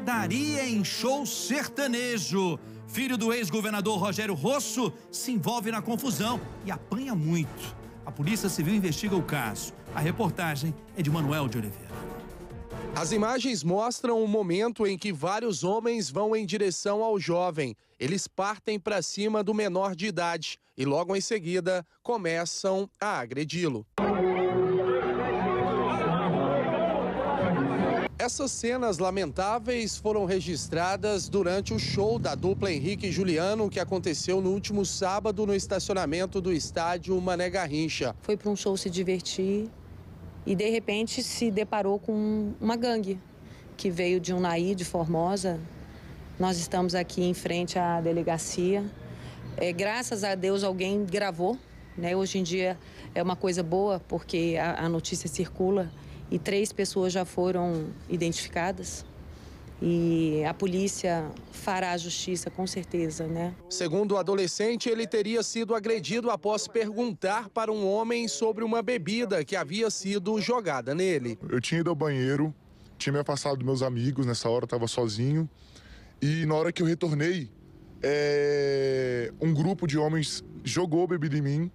Padaria em show sertanejo. Filho do ex-governador Rogério Rosso se envolve na confusão e apanha muito. A Polícia Civil investiga o caso. A reportagem é de Manuel de Oliveira. As imagens mostram o um momento em que vários homens vão em direção ao jovem. Eles partem para cima do menor de idade e logo em seguida começam a agredi-lo. Essas cenas lamentáveis foram registradas durante o show da dupla Henrique e Juliano, que aconteceu no último sábado no estacionamento do estádio Mané Garrincha. Foi para um show se divertir e, de repente, se deparou com uma gangue que veio de um naí de Formosa. Nós estamos aqui em frente à delegacia. É, graças a Deus alguém gravou. Né? Hoje em dia é uma coisa boa, porque a, a notícia circula e três pessoas já foram identificadas. E a polícia fará a justiça, com certeza, né? Segundo o adolescente, ele teria sido agredido após perguntar para um homem sobre uma bebida que havia sido jogada nele. Eu tinha ido ao banheiro, tinha me afastado dos meus amigos, nessa hora estava sozinho. E na hora que eu retornei, é... um grupo de homens jogou bebida em mim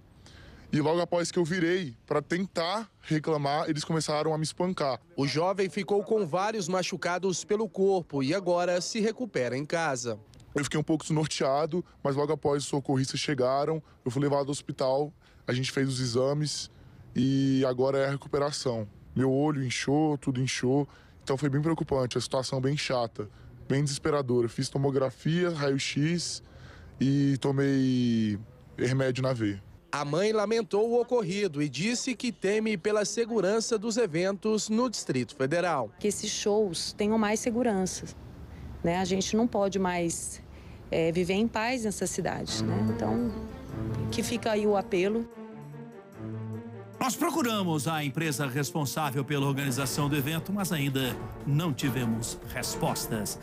e logo após que eu virei para tentar reclamar, eles começaram a me espancar. O jovem ficou com vários machucados pelo corpo e agora se recupera em casa. Eu fiquei um pouco desnorteado, mas logo após os socorristas chegaram, eu fui levado ao hospital, a gente fez os exames e agora é a recuperação. Meu olho inchou, tudo inchou, então foi bem preocupante, a situação bem chata, bem desesperadora. Fiz tomografia, raio-x e tomei remédio na veia. A mãe lamentou o ocorrido e disse que teme pela segurança dos eventos no Distrito Federal. Que esses shows tenham mais segurança. Né? A gente não pode mais é, viver em paz nessa cidade. Né? Então, que fica aí o apelo. Nós procuramos a empresa responsável pela organização do evento, mas ainda não tivemos respostas.